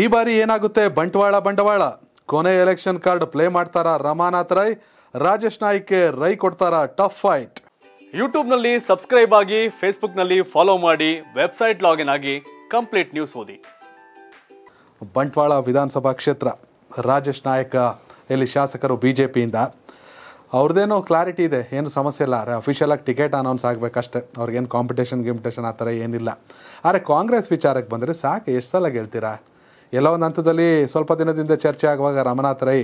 ಈ ಬಾರಿ ಏನಾಗುತ್ತೆ ಬಂಟ್ವಾಳ ಬಂಡವಾಳ ಕೊನೆ ಎಲೆಕ್ಷನ್ ಕಾರ್ಡ್ ಪ್ಲೇ ಮಾಡ್ತಾರಾ ರಮಾನಾಥ್ ರೈ ರಾಜೇಶ್ ನಾಯ್ಕೆ ರೈ ಕೊಡ್ತಾರಾ ಟಫ್ ಫೈಟ್ ಯೂಟ್ಯೂಬ್ನಲ್ಲಿ ಸಬ್ಸ್ಕ್ರೈಬ್ ಆಗಿ ನಲ್ಲಿ ಫಾಲೋ ಮಾಡಿ ವೆಬ್ಸೈಟ್ ಲಾಗಿನ್ ಆಗಿ ಕಂಪ್ಲೀಟ್ ನ್ಯೂಸ್ ಓದಿ ಬಂಟ್ವಾಳ ವಿಧಾನಸಭಾ ಕ್ಷೇತ್ರ ರಾಜೇಶ್ ನಾಯಕ ಇಲ್ಲಿ ಶಾಸಕರು ಬಿಜೆಪಿಯಿಂದ ಜೆ ಅವ್ರದ್ದೇನೋ ಕ್ಲಾರಿಟಿ ಇದೆ ಏನು ಸಮಸ್ಯೆ ಇಲ್ಲ ಅರೆ ಆಗಿ ಟಿಕೆಟ್ ಅನೌನ್ಸ್ ಆಗಬೇಕಷ್ಟೇ ಅವ್ರಿಗೇನು ಕಾಂಪಿಟೇಷನ್ ಗಿಂಪಿಟೇಷನ್ ಆ ಥರ ಏನಿಲ್ಲ ಆದರೆ ಕಾಂಗ್ರೆಸ್ ವಿಚಾರಕ್ಕೆ ಬಂದರೆ ಸಾಕು ಎಷ್ಟು ಸಲ ಗೆಲ್ತೀರಾ ಎಲ್ಲ ಒಂದು ಹಂತದಲ್ಲಿ ಸ್ವಲ್ಪ ದಿನದಿಂದ ಚರ್ಚೆ ಆಗುವಾಗ ರಮನಾಥ್ ರೈ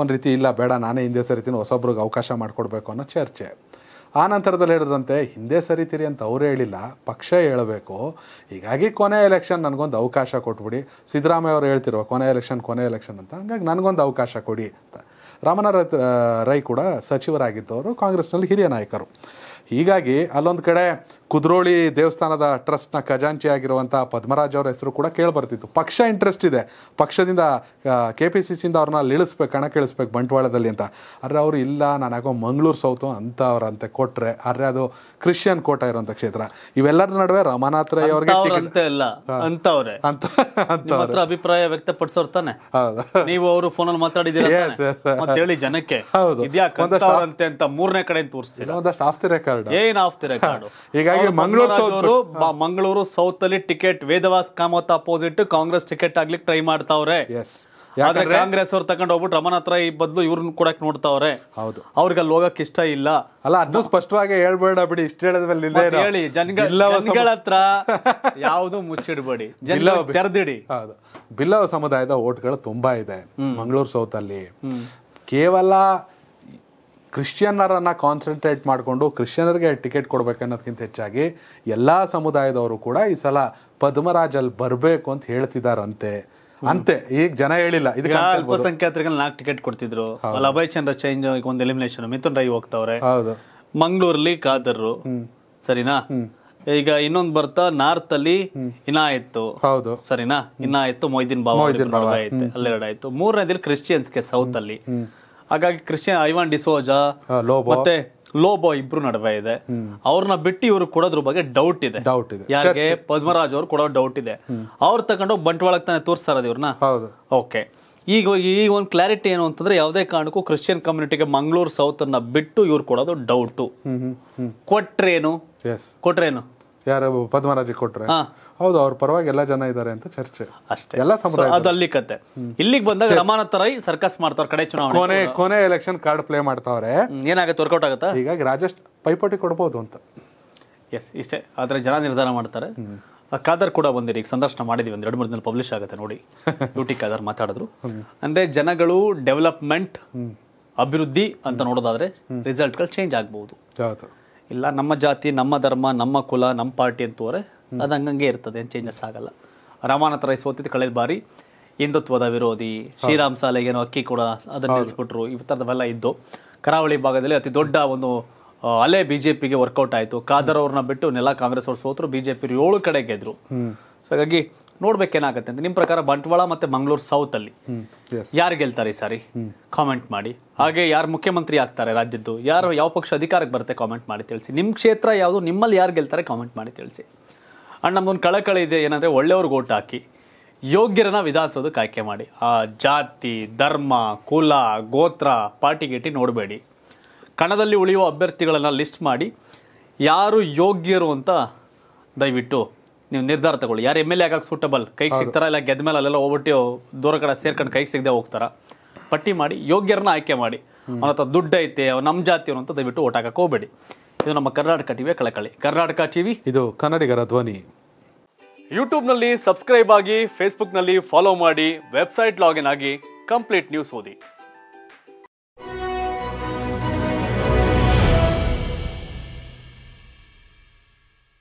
ಒಂದು ರೀತಿ ಇಲ್ಲ ಬೇಡ ನಾನೇ ಹಿಂದೆ ಸರಿತೀನಿ ಹೊಸೊಬ್ರಿಗೆ ಅವಕಾಶ ಮಾಡಿಕೊಡ್ಬೇಕು ಅನ್ನೋ ಚರ್ಚೆ ಆ ನಂತರದಲ್ಲಿ ಹೇಳಿದ್ರಂತೆ ಹಿಂದೆ ಸರಿತೀರಿ ಅಂತ ಅವರೇ ಹೇಳಿಲ್ಲ ಪಕ್ಷ ಹೇಳಬೇಕು ಹೀಗಾಗಿ ಕೊನೆ ಎಲೆಕ್ಷನ್ ನನಗೊಂದು ಅವಕಾಶ ಕೊಟ್ಬಿಡಿ ಸಿದ್ದರಾಮಯ್ಯ ಅವರು ಹೇಳ್ತಿರುವ ಕೊನೆ ಎಲೆಕ್ಷನ್ ಕೊನೆ ಎಲೆಕ್ಷನ್ ಅಂತ ಹಂಗಾಗಿ ನನಗೊಂದು ಅವಕಾಶ ಕೊಡಿ ಅಂತ ರಾಮನಾಥ ರೈ ಕೂಡ ಸಚಿವರಾಗಿದ್ದವರು ಕಾಂಗ್ರೆಸ್ನಲ್ಲಿ ಹಿರಿಯ ನಾಯಕರು ಹೀಗಾಗಿ ಅಲ್ಲೊಂದು ಕಡೆ ಕುದ್ರೋಳಿ ದೇವಸ್ಥಾನದ ಟ್ರಸ್ಟ್ನ ಖಜಾಂಚಿ ಆಗಿರುವಂಥ ಪದ್ಮರಾಜ್ ಅವರ ಹೆಸರು ಕೂಡ ಕೇಳಿಬರ್ತಿತ್ತು ಪಕ್ಷ ಇಂಟ್ರೆಸ್ಟ್ ಇದೆ ಪಕ್ಷದಿಂದ ಕೆ ಪಿ ಸಿ ಸಿಯಿಂದ ಅವ್ರನ್ನ ಇಳಿಸ್ಬೇಕು ಹಣ ಕೇಳಿಸ್ಬೇಕು ಬಂಟ್ವಾಳದಲ್ಲಿ ಅಂತ ಆದರೆ ಅವರು ಇಲ್ಲ ನಾನು ಆಗೋ ಮಂಗಳೂರು ಸೌತು ಅವ್ರಂತೆ ಕೊಟ್ಟರೆ ಆದರೆ ಅದು ಕ್ರಿಶ್ಚಿಯನ್ ಕೋಟ ಇರುವಂಥ ಕ್ಷೇತ್ರ ಇವೆಲ್ಲರ ನಡುವೆ ರಮಾನಾಥ್ ರೈ ಅವ್ರಿಗೆ ಇಲ್ಲ ಅಭಿಪ್ರಾಯ ವ್ಯಕ್ತಪಡಿಸೋರ್ ತಾನೆ ನೀವು ಅವರು ಫೋನಲ್ಲಿ ಮಾತಾಡಿದ್ದೀರಾ ಹೇಳಿ ಜನಕ್ಕೆ ಹೌದು ಒಂದಷ್ಟು ಮೂರನೇ ಕಡೆ ತೋರಿಸ್ತೀರಾ ಒಂದಷ್ಟು ಆಫ್ತಿ ರೆಕಾರ್ಡ್ ರೆಕಾರ್ಡ್ ಏನ್ ಆಫ್ ದಿ ರೆಕಾರ್ಡ್ ಹೀಗಾಗಿ ಮಂಗಳೂರು ಸೌತ್ ಮಂಗಳೂರು ಸೌತ್ ಅಲ್ಲಿ ticket Vedavyas Kamath opposite Congress ticket ಆಗ್ಲಿಕ್ಕೆ ಟ್ರೈ ಮಾಡ್ತಾವ್ರೆ ಆದ್ರೆ ಕಾಂಗ್ರೆಸ್ ಅವ್ರು ತಕೊಂಡ್ ಹೋಗ್ಬಿಟ್ಟು ರಮಣ ಹತ್ರ ಈ ಬದಲು ಇವ್ರನ್ನ ಕೊಡಕ್ ನೋಡ್ತಾವ್ರೆ ಹೌದು ಅವ್ರಿಗೆ ಅಲ್ಲಿ ಹೋಗಕ್ ಇಷ್ಟ ಇಲ್ಲ ಅಲ್ಲ ಅದನ್ನು ಸ್ಪಷ್ಟವಾಗಿ ಹೇಳ್ಬೇಡ ಬಿಡಿ ಇಷ್ಟ ಹೇಳದ್ಮೇಲೆ ಹೇಳಿ ಜನಗಳ ಹತ್ರ ಯಾವುದು ಮುಚ್ಚಿಡ್ಬೇಡಿ ತೆರೆದಿಡಿ ಹೌದು ಬಿಲ್ಲವ ಸಮುದಾಯದ ಓಟ್ಗಳು ತುಂಬಾ ಇದೆ ಮಂಗಳೂರು ಸೌತ್ ಅಲ್ಲಿ ಕೇವಲ ಕ್ರಿಶ್ಚಿಯನ್ನರನ್ನು ಕಾನ್ಸಂಟ್ರೇಟ್ ಮಾಡಿಕೊಂಡು ಕ್ರಿಶ್ಚಿಯನರಿಗೆ ಟಿಕೆಟ್ ಕೊಡಬೇಕನ್ನೋದಕ್ಕಿಂತ ಹೆಚ್ಚಾಗಿ ಎಲ್ಲ ಸಮುದಾಯದವರು ಕೂಡ ಈ ಸಲ ಪದ್ಮರಾಜ್ ಬರಬೇಕು ಅಂತ ಹೇಳ್ತಿದಾರಂತೆ ಅಂತೆ ಈಗ ಜನ ಹೇಳಿಲ್ಲ ಇದಕ್ಕೆ ಅಲ್ಪಸಂಖ್ಯಾತರಿಗೆ ನಾಲ್ಕು ಟಿಕೆಟ್ ಕೊಡ್ತಿದ್ರು ಅಲ್ಲಿ ಅಭಯ್ ಚಂದ್ರ ಚೇಂಜ್ ಈಗ ಒಂದು ಎಲಿಮಿನೇಷನ್ ಮಿಥುನ್ ರೈ ಹೋಗ್ತಾವ್ರೆ ಹೌದು ಮಂಗಳೂರಲ್ಲಿ ಖಾದರ್ರು ಸರಿನಾ ಈಗ ಇನ್ನೊಂದು ಬರ್ತಾ ನಾರ್ತ್ ಅಲ್ಲಿ ಇನಾಯತ್ತು ಹೌದು ಸರಿನಾ ಇನಾಯತ್ತು ಮೊಯ್ದಿನ್ ಬಾಬಾ ಐತೆ ಅಲ್ಲೆರಡಾಯ್ತು ಕ್ರಿಶ್ಚಿಯನ್ಸ್ ಗೆ ಸೌತ್ ಅಲ್ಲಿ ಹಾಗಾಗಿ ಕ್ರಿಶ್ಚಿಯನ್ ಐವಾನ್ ಡಿಸೋಜಾ ಮತ್ತೆ ಲೋಬೋ ಇಬ್ರು ನಡುವೆ ಇದೆ ಅವ್ರನ್ನ ಬಿಟ್ಟು ಇವರು ಕೊಡೋದ್ರ ಬಗ್ಗೆ ಡೌಟ್ ಇದೆ ಡೌಟ್ ಇದೆ ಯಾರಿಗೆ ಪದ್ಮರಾಜ್ ಅವರು ಕೊಡೋ ಡೌಟ್ ಇದೆ ಅವ್ರು ತಗೊಂಡು ಬಂಟ್ವಾಳಕ್ಕೆ ತಾನೇ ತೋರಿಸ್ತಾ ಇವ್ರನ್ನ ಓಕೆ ಈಗ ಈ ಒಂದು ಕ್ಲಾರಿಟಿ ಏನು ಅಂತಂದ್ರೆ ಯಾವ್ದೇ ಕಾರಣಕ್ಕೂ ಕ್ರಿಶ್ಚಿಯನ್ ಕಮ್ಯುನಿಟಿಗೆ ಮಂಗಳೂರು ಸೌತ್ ಅನ್ನ ಬಿಟ್ಟು ಇವ್ರು ಕೊಡೋದು ಡೌಟು ಕೊಟ್ರೇನು ಕೊಟ್ರೇನು ಯಾರು ಪದ್ಮರಾಜ ಕೊಟ್ರೆ ಹೌದು ಅವ್ರ ಪರವಾಗಿ ಎಲ್ಲ ಜನ ಇದ್ದಾರೆ ಅಂತ ಚರ್ಚೆ ಅಷ್ಟೇ ಎಲ್ಲ ಸಮುದಾಯ ಅದಲ್ಲಿ ಅಲ್ಲಿ ಕತೆ ಇಲ್ಲಿಗೆ ಬಂದಾಗ ರಮಾನಾಥ ರೈ ಸರ್ಕಸ್ ಮಾಡ್ತಾರೆ ಕಡೆ ಚುನಾವಣೆ ಕೊನೆ ಕೊನೆ ಎಲೆಕ್ಷನ್ ಕಾರ್ಡ್ ಪ್ಲೇ ಮಾಡ್ತಾವ್ರೆ ಏನಾಗುತ್ತೆ ವರ್ಕೌಟ್ ಆಗುತ್ತಾ ಹೀಗಾಗಿ ರಾಜೇಶ್ ಪೈಪೋಟಿ ಕೊಡ್ಬೋದು ಅಂತ ಎಸ್ ಇಷ್ಟೇ ಆದ್ರೆ ಜನ ನಿರ್ಧಾರ ಮಾಡ್ತಾರೆ ಖಾದರ್ ಕೂಡ ಬಂದಿರಿ ಈಗ ಸಂದರ್ಶನ ಮಾಡಿದೀವಿ ಒಂದು ಎರಡು ಮೂರು ದಿನ ಪಬ್ಲಿಷ್ ಆಗುತ್ತೆ ನೋಡಿ ಯೂಟಿ ಖಾದರ್ ಮಾತಾಡಿದ್ರು ಅಂದ್ರೆ ಜನಗಳು ಡೆವಲಪ್ಮೆಂಟ್ ಅಭಿವೃದ್ಧಿ ಅಂತ ನೋಡೋದಾದ್ರೆ ರಿಸಲ್ಟ್ಗಳು ಚೇಂಜ್ ಆಗ್ಬೋದು ಇಲ್ಲ ನಮ್ಮ ಜಾತಿ ನಮ್ಮ ಧರ್ಮ ನಮ್ಮ ಕುಲ ನಮ್ಮ ಪಾರ್ಟಿ ಅಂತ ಹೋದರೆ ಅದು ಹಂಗಂಗೆ ಇರ್ತದೆ ಏನು ಚೇಂಜಸ್ ಆಗಲ್ಲ ರಾಮನಾಥ ರೈ ಸೋತಿದ್ದು ಕಳೆದ ಬಾರಿ ಹಿಂದುತ್ವದ ವಿರೋಧಿ ಶ್ರೀರಾಮ್ ಸಾಲೆಗೇನೋ ಅಕ್ಕಿ ಕೂಡ ಅದನ್ನ ನಿಲ್ಲಿಸ್ಬಿಟ್ರು ಈ ಥರದವೆಲ್ಲ ಇದ್ದು ಕರಾವಳಿ ಭಾಗದಲ್ಲಿ ಅತಿ ದೊಡ್ಡ ಒಂದು ಅಲೆ ಬಿ ಜೆ ಪಿಗೆ ವರ್ಕೌಟ್ ಆಯಿತು ಖಾದರ್ ಅವ್ರನ್ನ ಬಿಟ್ಟು ನೆಲ ಕಾಂಗ್ರೆಸ್ ಅವ್ರು ಸೋತರು ಬಿಜೆಪಿ ಏಳು ಕಡೆ ಗೆದ್ರು ಸೊ ಹಾಗಾಗಿ ನೋಡ್ಬೇಕೇನಾಗುತ್ತೆ ಅಂತ ನಿಮ್ಮ ಪ್ರಕಾರ ಬಂಟ್ವಾಳ ಮತ್ತು ಮಂಗಳೂರು ಸೌತಲ್ಲಿ ಯಾರು ಗೆಲ್ತಾರೆ ಈ ಸಾರಿ ಕಾಮೆಂಟ್ ಮಾಡಿ ಹಾಗೆ ಯಾರು ಮುಖ್ಯಮಂತ್ರಿ ಆಗ್ತಾರೆ ರಾಜ್ಯದ್ದು ಯಾರು ಯಾವ ಪಕ್ಷ ಅಧಿಕಾರಕ್ಕೆ ಬರುತ್ತೆ ಕಾಮೆಂಟ್ ಮಾಡಿ ತಿಳಿಸಿ ನಿಮ್ಮ ಕ್ಷೇತ್ರ ಯಾವುದು ನಿಮ್ಮಲ್ಲಿ ಯಾರು ಗೆಲ್ತಾರೆ ಕಾಮೆಂಟ್ ಮಾಡಿ ತಿಳಿಸಿ ಅಂಡ್ ನಮ್ದೊಂದು ಕಳಕಳಿ ಇದೆ ಏನಂದರೆ ಒಳ್ಳೆಯವ್ರಿಗೆ ಓಟ್ ಹಾಕಿ ಯೋಗ್ಯರನ್ನ ವಿಧಾನಿಸೋದಕ್ಕೆ ಆಯ್ಕೆ ಮಾಡಿ ಆ ಜಾತಿ ಧರ್ಮ ಕುಲ ಗೋತ್ರ ಪಾಟಿ ನೋಡಬೇಡಿ ಕಣದಲ್ಲಿ ಉಳಿಯುವ ಅಭ್ಯರ್ಥಿಗಳನ್ನ ಲಿಸ್ಟ್ ಮಾಡಿ ಯಾರು ಯೋಗ್ಯರು ಅಂತ ದಯವಿಟ್ಟು ನೀವು ನಿರ್ಧಾರ ತಗೊಳ್ಳಿ ಯಾರು ಎಮ್ ಎಲ್ ಎ ಸೂಟಬಲ್ ಕೈಗೆ ಸಿಗ್ತಾರ ಇಲ್ಲ ಗೆದ್ದ ಮೇಲೆ ಅಲ್ಲೆಲ್ಲ ಹೋಗ್ಬಿಟ್ಟು ದೂರ ಕಡೆ ಸೇರ್ಕೊಂಡು ಕೈಗೆ ಸಿಗದೆ ಹೋಗ್ತಾರ ಪಟ್ಟಿ ಮಾಡಿ ಯೋಗ್ಯರನ್ನ ಆಯ್ಕೆ ಮಾಡಿ ಅವನ ಹತ್ರ ದುಡ್ಡು ಐತೆ ಅವ್ ನಮ್ಮ ಜಾತಿ ಅಂತ ದಯವಿಟ್ಟು ಓಟ್ ಹಾಕಕ್ಕೆ ಹೋಗಬೇಡಿ ಇದು ನಮ್ಮ ಕರ್ನಾಟಕ ಟಿವಿ ಕಳಕಳಿ ಕರ್ನಾಟಕ ಟಿವಿ ಇದು ಕನ್ನಡಿಗರ ಧ್ವನಿ ಯೂಟ್ಯೂಬ್ನಲ್ಲಿ ಸಬ್ಸ್ಕ್ರೈಬ್ ಆಗಿ ಫೇಸ್ಬುಕ್ನಲ್ಲಿ ಫಾಲೋ ಮಾಡಿ ವೆಬ್ಸೈಟ್ ಲಾಗಿನ್ ಆಗಿ ಕಂಪ್ಲೀಟ್ ನ್ಯೂಸ್ ಓದಿ